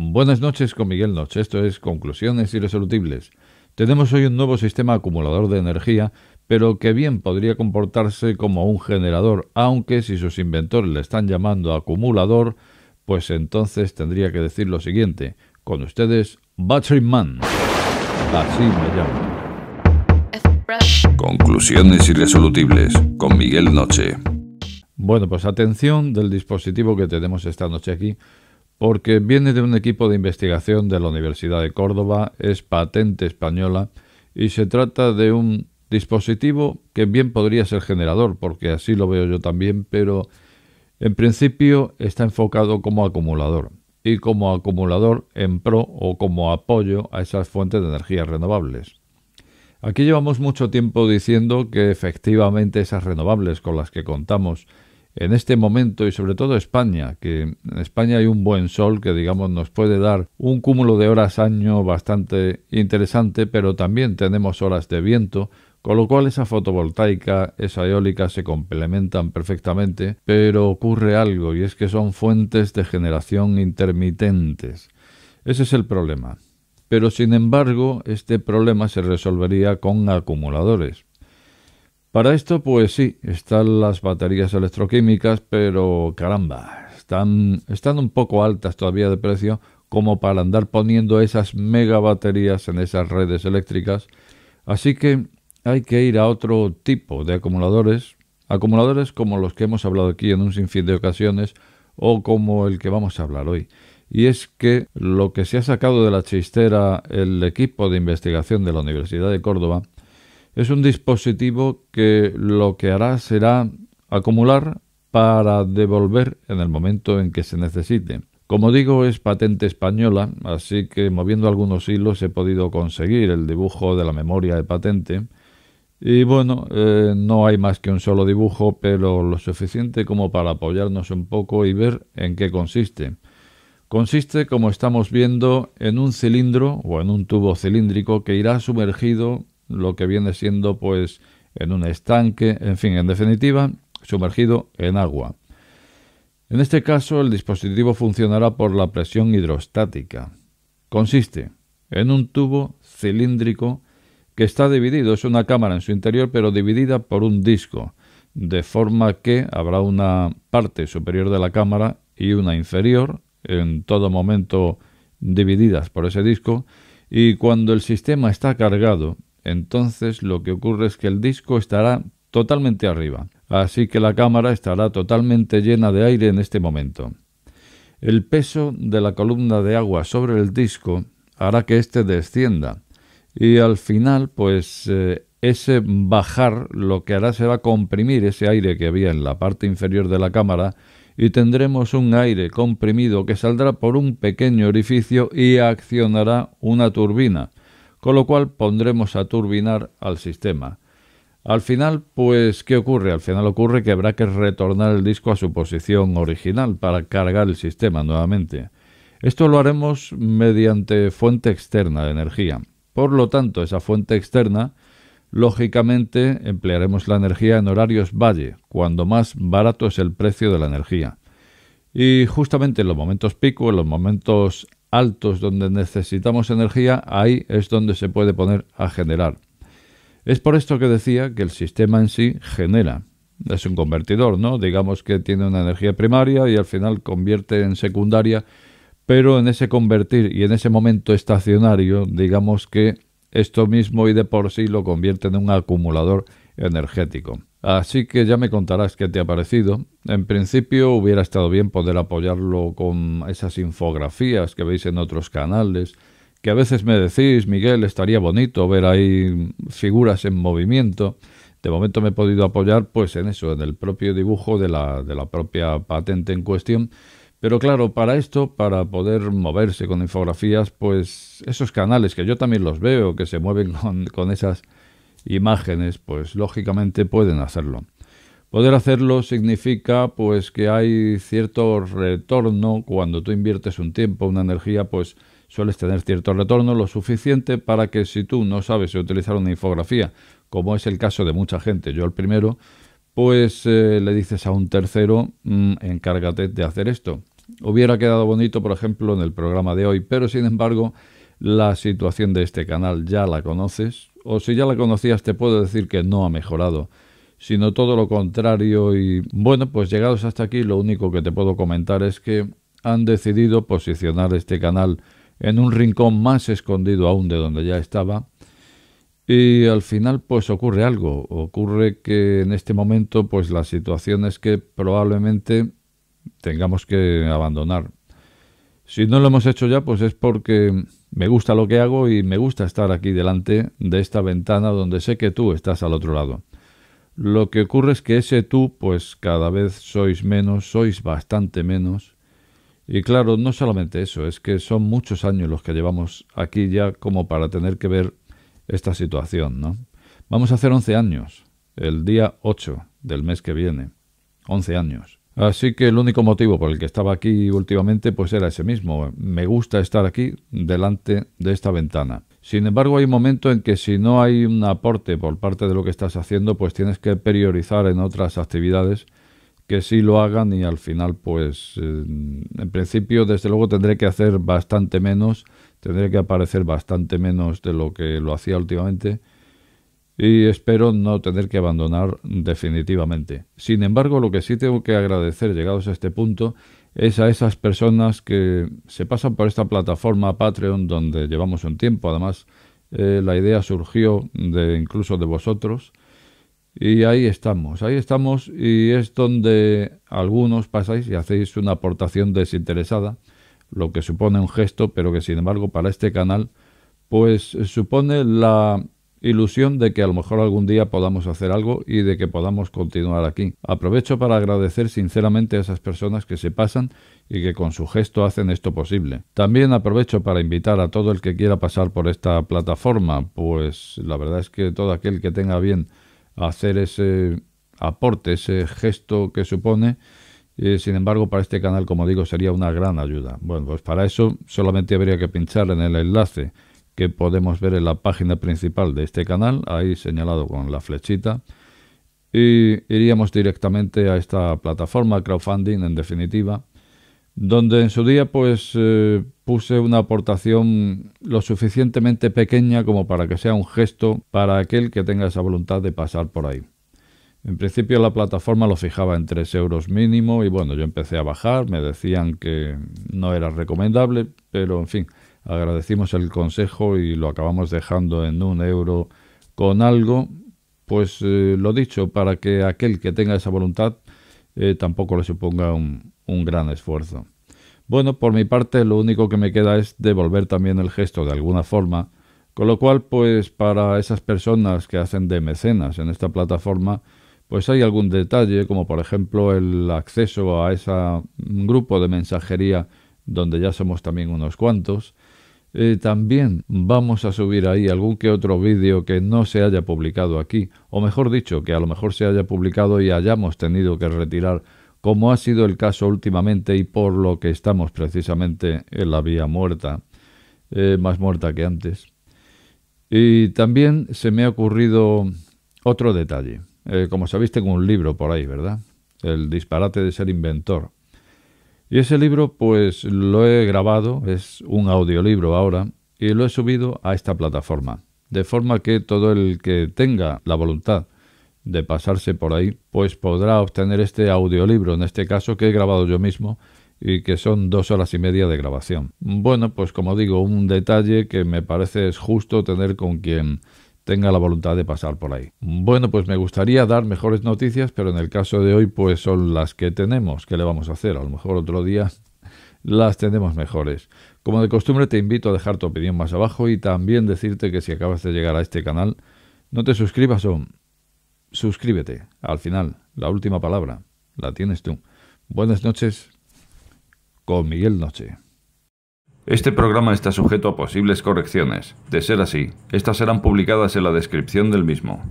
Buenas noches con Miguel Noche, esto es Conclusiones Irresolutibles. Tenemos hoy un nuevo sistema acumulador de energía, pero que bien podría comportarse como un generador, aunque si sus inventores le están llamando acumulador, pues entonces tendría que decir lo siguiente, con ustedes, Battery Man. Así me llamo. Conclusiones irresolutibles con Miguel Noche. Bueno, pues atención del dispositivo que tenemos esta noche aquí porque viene de un equipo de investigación de la Universidad de Córdoba, es patente española y se trata de un dispositivo que bien podría ser generador, porque así lo veo yo también, pero en principio está enfocado como acumulador y como acumulador en pro o como apoyo a esas fuentes de energías renovables. Aquí llevamos mucho tiempo diciendo que efectivamente esas renovables con las que contamos en este momento y sobre todo España, que en España hay un buen sol que digamos nos puede dar un cúmulo de horas año bastante interesante, pero también tenemos horas de viento, con lo cual esa fotovoltaica, esa eólica se complementan perfectamente, pero ocurre algo y es que son fuentes de generación intermitentes. Ese es el problema. Pero sin embargo, este problema se resolvería con acumuladores. Para esto, pues sí, están las baterías electroquímicas, pero caramba, están, un poco altas todavía de precio como para andar poniendo esas megabaterías en esas redes eléctricas. Así que hay que ir a otro tipo de acumuladores, acumuladores como los que hemos hablado aquí en un sinfín de ocasiones o como el que vamos a hablar hoy. Y es que lo que se ha sacado de la chistera el equipo de investigación de la Universidad de Córdoba es un dispositivo que lo que hará será acumular para devolver en el momento en que se necesite. Como digo, es patente española, así que moviendo algunos hilos he podido conseguir el dibujo de la memoria de patente. Y bueno, eh, no hay más que un solo dibujo, pero lo suficiente como para apoyarnos un poco y ver en qué consiste. Consiste, como estamos viendo, en un cilindro o en un tubo cilíndrico que irá sumergido lo que viene siendo pues en un estanque, en fin, en definitiva, sumergido en agua. En este caso, el dispositivo funcionará por la presión hidrostática. Consiste en un tubo cilíndrico que está dividido, es una cámara en su interior, pero dividida por un disco, de forma que habrá una parte superior de la cámara y una inferior, en todo momento divididas por ese disco, y cuando el sistema está cargado, entonces lo que ocurre es que el disco estará totalmente arriba, así que la cámara estará totalmente llena de aire en este momento. El peso de la columna de agua sobre el disco hará que éste descienda y al final pues eh, ese bajar lo que hará será comprimir ese aire que había en la parte inferior de la cámara y tendremos un aire comprimido que saldrá por un pequeño orificio y accionará una turbina con lo cual pondremos a turbinar al sistema. Al final, pues, ¿qué ocurre? Al final ocurre que habrá que retornar el disco a su posición original para cargar el sistema nuevamente. Esto lo haremos mediante fuente externa de energía. Por lo tanto, esa fuente externa, lógicamente, emplearemos la energía en horarios valle, cuando más barato es el precio de la energía. Y justamente en los momentos pico, en los momentos altos donde necesitamos energía, ahí es donde se puede poner a generar. Es por esto que decía que el sistema en sí genera. Es un convertidor, ¿no? Digamos que tiene una energía primaria y al final convierte en secundaria, pero en ese convertir y en ese momento estacionario, digamos que esto mismo y de por sí lo convierte en un acumulador energético. Así que ya me contarás qué te ha parecido. En principio hubiera estado bien poder apoyarlo con esas infografías que veis en otros canales, que a veces me decís, Miguel, estaría bonito ver ahí figuras en movimiento. De momento me he podido apoyar pues en eso, en el propio dibujo de la, de la propia patente en cuestión. Pero claro, para esto, para poder moverse con infografías, pues esos canales que yo también los veo, que se mueven con, con esas imágenes, pues lógicamente pueden hacerlo. Poder hacerlo significa pues que hay cierto retorno cuando tú inviertes un tiempo, una energía, pues sueles tener cierto retorno lo suficiente para que si tú no sabes utilizar una infografía, como es el caso de mucha gente, yo el primero, pues eh, le dices a un tercero, mm, encárgate de hacer esto. Hubiera quedado bonito, por ejemplo, en el programa de hoy, pero sin embargo, la situación de este canal ya la conoces, o si ya la conocías te puedo decir que no ha mejorado, sino todo lo contrario y bueno, pues llegados hasta aquí lo único que te puedo comentar es que han decidido posicionar este canal en un rincón más escondido aún de donde ya estaba y al final pues ocurre algo, ocurre que en este momento pues la situación es que probablemente tengamos que abandonar si no lo hemos hecho ya, pues es porque me gusta lo que hago y me gusta estar aquí delante de esta ventana donde sé que tú estás al otro lado. Lo que ocurre es que ese tú, pues cada vez sois menos, sois bastante menos. Y claro, no solamente eso, es que son muchos años los que llevamos aquí ya como para tener que ver esta situación, ¿no? Vamos a hacer 11 años, el día 8 del mes que viene. 11 años. Así que el único motivo por el que estaba aquí últimamente pues era ese mismo. Me gusta estar aquí delante de esta ventana. Sin embargo, hay un momento en que si no hay un aporte por parte de lo que estás haciendo, pues tienes que priorizar en otras actividades que sí lo hagan y al final, pues, eh, en principio, desde luego tendré que hacer bastante menos, tendré que aparecer bastante menos de lo que lo hacía últimamente y espero no tener que abandonar definitivamente. Sin embargo, lo que sí tengo que agradecer llegados a este punto es a esas personas que se pasan por esta plataforma Patreon donde llevamos un tiempo. Además, eh, la idea surgió de incluso de vosotros. Y ahí estamos, ahí estamos y es donde algunos pasáis y hacéis una aportación desinteresada, lo que supone un gesto, pero que sin embargo para este canal pues supone la ilusión de que a lo mejor algún día podamos hacer algo y de que podamos continuar aquí. Aprovecho para agradecer sinceramente a esas personas que se pasan y que con su gesto hacen esto posible. También aprovecho para invitar a todo el que quiera pasar por esta plataforma, pues la verdad es que todo aquel que tenga bien hacer ese aporte, ese gesto que supone, eh, sin embargo, para este canal, como digo, sería una gran ayuda. Bueno, pues para eso solamente habría que pinchar en el enlace que podemos ver en la página principal de este canal, ahí señalado con la flechita. Y iríamos directamente a esta plataforma crowdfunding, en definitiva, donde en su día pues eh, puse una aportación lo suficientemente pequeña como para que sea un gesto para aquel que tenga esa voluntad de pasar por ahí. En principio la plataforma lo fijaba en 3 euros mínimo y bueno, yo empecé a bajar, me decían que no era recomendable, pero en fin, agradecimos el consejo y lo acabamos dejando en un euro con algo, pues eh, lo dicho, para que aquel que tenga esa voluntad eh, tampoco le suponga un, un gran esfuerzo. Bueno, por mi parte lo único que me queda es devolver también el gesto de alguna forma, con lo cual pues para esas personas que hacen de mecenas en esta plataforma, pues hay algún detalle, como por ejemplo el acceso a ese mm, grupo de mensajería donde ya somos también unos cuantos, eh, también vamos a subir ahí algún que otro vídeo que no se haya publicado aquí, o mejor dicho, que a lo mejor se haya publicado y hayamos tenido que retirar, como ha sido el caso últimamente y por lo que estamos precisamente en la vía muerta, eh, más muerta que antes. Y también se me ha ocurrido otro detalle. Eh, como sabéis, tengo un libro por ahí, ¿verdad? El disparate de ser inventor, y ese libro pues lo he grabado, es un audiolibro ahora, y lo he subido a esta plataforma. De forma que todo el que tenga la voluntad de pasarse por ahí, pues podrá obtener este audiolibro, en este caso que he grabado yo mismo y que son dos horas y media de grabación. Bueno, pues como digo, un detalle que me parece es justo tener con quien tenga la voluntad de pasar por ahí. Bueno, pues me gustaría dar mejores noticias, pero en el caso de hoy pues son las que tenemos. ¿Qué le vamos a hacer? A lo mejor otro día las tenemos mejores. Como de costumbre te invito a dejar tu opinión más abajo y también decirte que si acabas de llegar a este canal, no te suscribas o suscríbete. Al final, la última palabra la tienes tú. Buenas noches con Miguel Noche. Este programa está sujeto a posibles correcciones. De ser así, estas serán publicadas en la descripción del mismo.